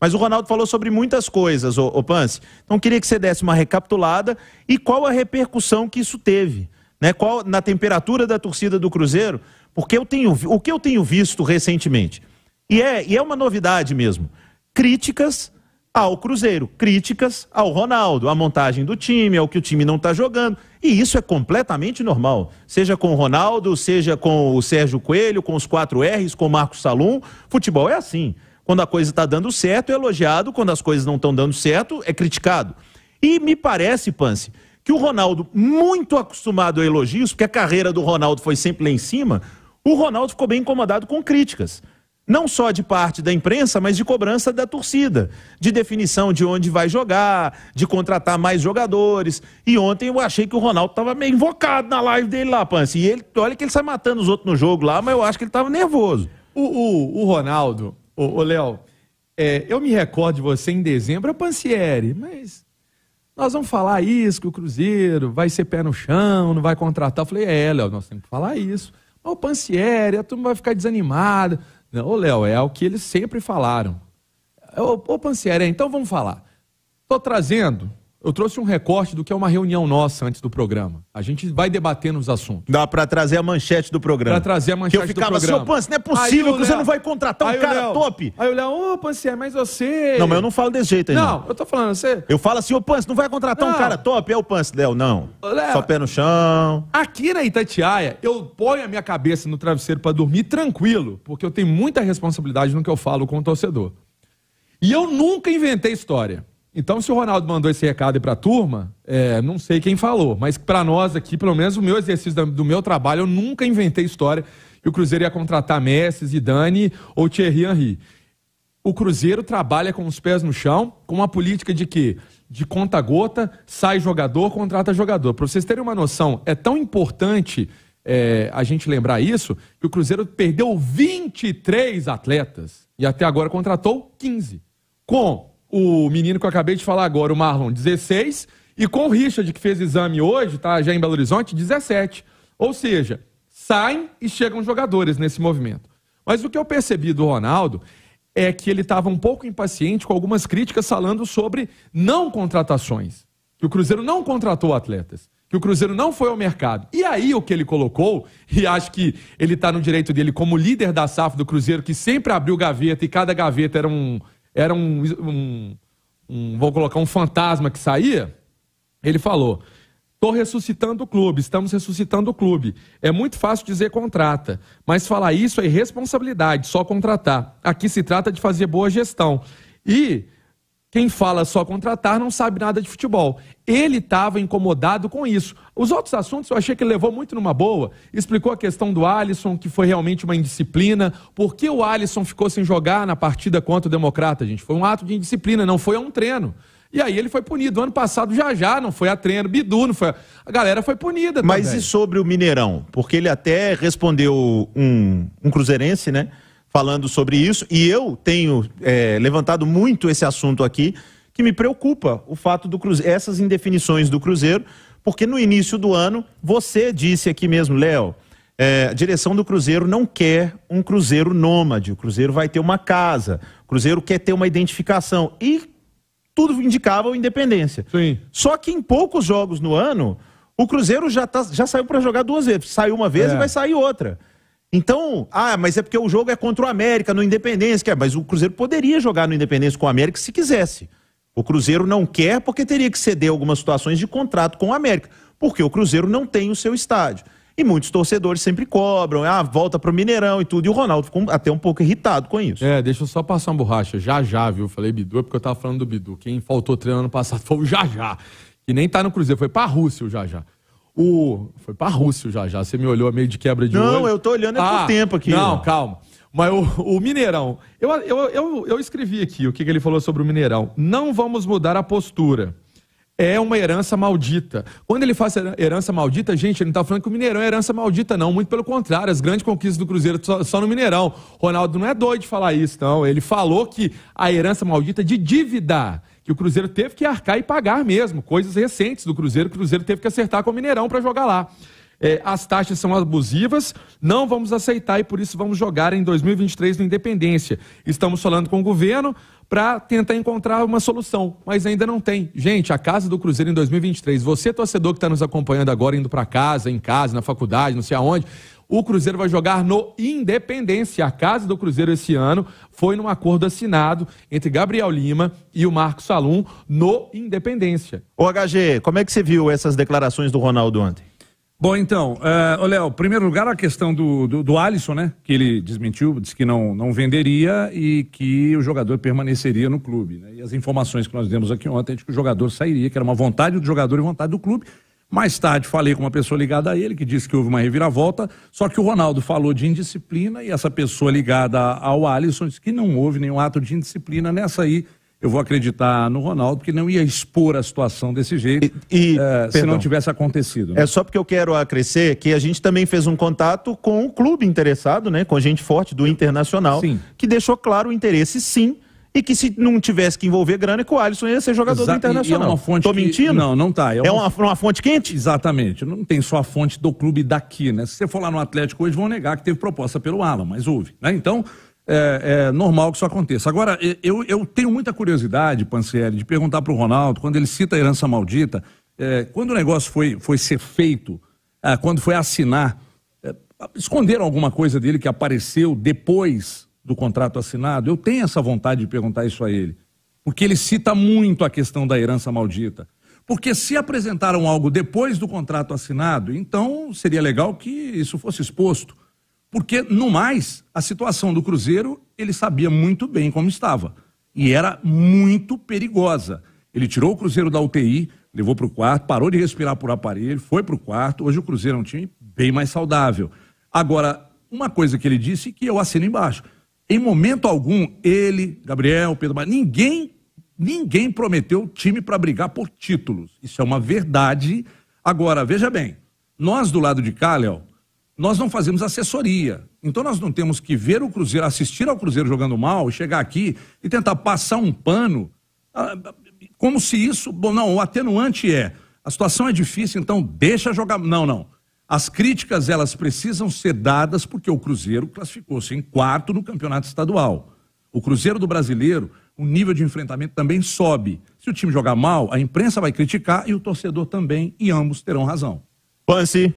Mas o Ronaldo falou sobre muitas coisas, o Pance. Então queria que você desse uma recapitulada e qual a repercussão que isso teve. Né? Qual na temperatura da torcida do Cruzeiro? Porque eu tenho o que eu tenho visto recentemente. E é, e é uma novidade mesmo. Críticas ao Cruzeiro, críticas ao Ronaldo, à montagem do time, ao que o time não está jogando. E isso é completamente normal. Seja com o Ronaldo, seja com o Sérgio Coelho, com os quatro R's, com o Marcos Salum. Futebol é assim. Quando a coisa está dando certo, é elogiado. Quando as coisas não estão dando certo, é criticado. E me parece, Pance, que o Ronaldo, muito acostumado a elogios, porque a carreira do Ronaldo foi sempre lá em cima, o Ronaldo ficou bem incomodado com críticas. Não só de parte da imprensa, mas de cobrança da torcida, de definição de onde vai jogar, de contratar mais jogadores. E ontem eu achei que o Ronaldo estava meio invocado na live dele lá, Pance. E ele, olha que ele sai matando os outros no jogo lá, mas eu acho que ele estava nervoso. O, o, o Ronaldo, Ô, Léo, é, eu me recordo de você em dezembro, a é Pansieri, mas nós vamos falar isso, que o Cruzeiro vai ser pé no chão, não vai contratar. Eu falei, é, Léo, nós temos que falar isso. Mas o Pansieri, a turma vai ficar desanimada. Não, ô, Léo, é o que eles sempre falaram. Ô, Pansieri, então vamos falar. Estou trazendo eu trouxe um recorte do que é uma reunião nossa antes do programa. A gente vai debatendo os assuntos. Dá para trazer a manchete do programa. Pra trazer a manchete do programa. eu ficava, seu Pance, não é possível que Léo... você não vai contratar um aí cara Léo... top. Aí o Léo, ô oh, Pance, mas você... Não, mas eu não falo desse jeito aí, não. não. eu tô falando, você... Eu falo assim, ô Pans Pance, não vai contratar não. um cara top? É o Pance, Léo, não. Léo... Só pé no chão. Aqui na Itatiaia, eu ponho a minha cabeça no travesseiro para dormir tranquilo, porque eu tenho muita responsabilidade no que eu falo com o torcedor. E eu nunca inventei história. Então, se o Ronaldo mandou esse recado aí para a turma, é, não sei quem falou, mas para nós aqui, pelo menos o meu exercício do meu trabalho, eu nunca inventei história que o Cruzeiro ia contratar Messi, Zidane ou Thierry Henry. O Cruzeiro trabalha com os pés no chão, com uma política de que de conta gota, sai jogador, contrata jogador. Para vocês terem uma noção, é tão importante é, a gente lembrar isso que o Cruzeiro perdeu 23 atletas e até agora contratou 15. Com o menino que eu acabei de falar agora, o Marlon, 16, e com o Richard, que fez exame hoje, tá já em Belo Horizonte, 17. Ou seja, saem e chegam jogadores nesse movimento. Mas o que eu percebi do Ronaldo é que ele estava um pouco impaciente com algumas críticas falando sobre não contratações. Que o Cruzeiro não contratou atletas, que o Cruzeiro não foi ao mercado. E aí o que ele colocou, e acho que ele está no direito dele como líder da SAF do Cruzeiro, que sempre abriu gaveta e cada gaveta era um, era um, um, um vou colocar um fantasma que saía, ele falou: Estou ressuscitando o clube, estamos ressuscitando o clube. É muito fácil dizer contrata, mas falar isso é irresponsabilidade, só contratar. Aqui se trata de fazer boa gestão. E quem fala só contratar não sabe nada de futebol. Ele estava incomodado com isso. Os outros assuntos eu achei que ele levou muito numa boa. Explicou a questão do Alisson, que foi realmente uma indisciplina. Por que o Alisson ficou sem jogar na partida contra o Democrata, gente? Foi um ato de indisciplina, não foi a um treino. E aí ele foi punido. Ano passado já já, não foi a treino, Bidu, não foi. A, a galera foi punida. Mas também. e sobre o Mineirão? Porque ele até respondeu um, um Cruzeirense, né? falando sobre isso. E eu tenho é, levantado muito esse assunto aqui, que me preocupa o fato do Cruzeiro, essas indefinições do Cruzeiro, porque no início do ano você disse aqui mesmo, Léo. É, a direção do Cruzeiro não quer um Cruzeiro nômade. O Cruzeiro vai ter uma casa. O Cruzeiro quer ter uma identificação. E tudo indicava independência. Sim. Só que em poucos jogos no ano, o Cruzeiro já, tá, já saiu para jogar duas vezes. Saiu uma vez é. e vai sair outra. Então, ah, mas é porque o jogo é contra o América, no Independência. É, mas o Cruzeiro poderia jogar no Independência com o América se quisesse. O Cruzeiro não quer porque teria que ceder algumas situações de contrato com o América, porque o Cruzeiro não tem o seu estádio. E muitos torcedores sempre cobram, ah, volta para o Mineirão e tudo. E o Ronaldo ficou até um pouco irritado com isso. É, deixa eu só passar uma borracha. Já já, viu? Falei Bidu, é porque eu estava falando do Bidu. Quem faltou treino ano passado foi o Já Já, que nem está no Cruzeiro, foi para Rússia o Já Já. O... Foi para Rússia já, já. Você me olhou meio de quebra de não, olho. Não, eu tô olhando é ah, tempo aqui. Não, calma. Mas o, o Mineirão. Eu, eu, eu, eu, escrevi aqui o que, que ele falou sobre o Mineirão. Não vamos mudar a postura é uma herança maldita. Quando ele faz herança maldita, gente, ele não está falando que o Mineirão é herança maldita, não. Muito pelo contrário, as grandes conquistas do Cruzeiro só, só, no Mineirão. Ronaldo não é doido de falar isso, não. Ele falou que a herança maldita é de dívida que o Cruzeiro teve que arcar e pagar mesmo, coisas recentes do Cruzeiro, o Cruzeiro teve que acertar com o Mineirão para jogar lá. É, as taxas são abusivas, não vamos aceitar e por isso vamos jogar em 2023 no Independência. Estamos falando com o governo para tentar encontrar uma solução, mas ainda não tem. Gente, a casa do Cruzeiro em 2023, você torcedor que está nos acompanhando agora, indo para casa, em casa, na faculdade, não sei aonde, o Cruzeiro vai jogar no Independência. A casa do Cruzeiro esse ano foi num acordo assinado entre Gabriel Lima e o Marcos Salum no Independência. Ô HG, como é que você viu essas declarações do Ronaldo ontem? Bom, então, uh, Léo, em primeiro lugar a questão do, do, do, Alisson, né? Que ele desmentiu, disse que não, não venderia e que o jogador permaneceria no clube. Né? E as informações que nós demos aqui ontem é de que o jogador sairia, que era uma vontade do jogador e vontade do clube, mais tarde falei com uma pessoa ligada a ele que disse que houve uma reviravolta, só que o Ronaldo falou de indisciplina e essa pessoa ligada ao Alisson disse que não houve nenhum ato de indisciplina. Nessa aí, eu vou acreditar no Ronaldo, porque não ia expor a situação desse jeito e, e, é, se não tivesse acontecido. Né? É só porque eu quero acrescer que a gente também fez um contato com o clube interessado, né, com gente forte do Internacional, sim. que deixou claro o interesse, sim, e que se não tivesse que envolver grana, que o Alisson ia ser jogador Exa do Internacional. E é uma fonte Tô que... mentindo? Não, não tá. É, é uma... é uma... uma, fonte quente? Exatamente. Não tem só a fonte do clube daqui, né? Se você for lá no Atlético hoje, vão negar que teve proposta pelo Alan, mas houve, né? Então, é, é, normal que isso aconteça. Agora, eu, eu tenho muita curiosidade, Pancieri, de perguntar para o Ronaldo, quando ele cita a herança maldita, é, quando o negócio foi, foi ser feito, é, quando foi assinar, é, esconderam alguma coisa dele que apareceu depois do contrato assinado? Eu tenho essa vontade de perguntar isso a ele, porque ele cita muito a questão da herança maldita. Porque se apresentaram algo depois do contrato assinado, então seria legal que isso fosse exposto. Porque, no mais, a situação do Cruzeiro ele sabia muito bem como estava. E era muito perigosa. Ele tirou o Cruzeiro da UTI, levou para o quarto, parou de respirar por aparelho, foi para o quarto. Hoje o Cruzeiro é um time bem mais saudável. Agora, uma coisa que ele disse que eu assino embaixo. Em momento algum, ele, Gabriel, Pedro, ninguém, ninguém prometeu time para brigar por títulos. Isso é uma verdade. Agora, veja bem, nós do lado de cá, Léo, nós não fazemos assessoria. Então nós não temos que ver o Cruzeiro, assistir ao Cruzeiro jogando mal, chegar aqui e tentar passar um pano, ah, como se isso, bom, não, o atenuante é, a situação é difícil, então deixa jogar. Não, não. As críticas elas precisam ser dadas porque o Cruzeiro classificou-se em quarto no campeonato estadual. O Cruzeiro do Brasileiro, o nível de enfrentamento também sobe. Se o time jogar mal, a imprensa vai criticar e o torcedor também, e ambos terão razão. Pance.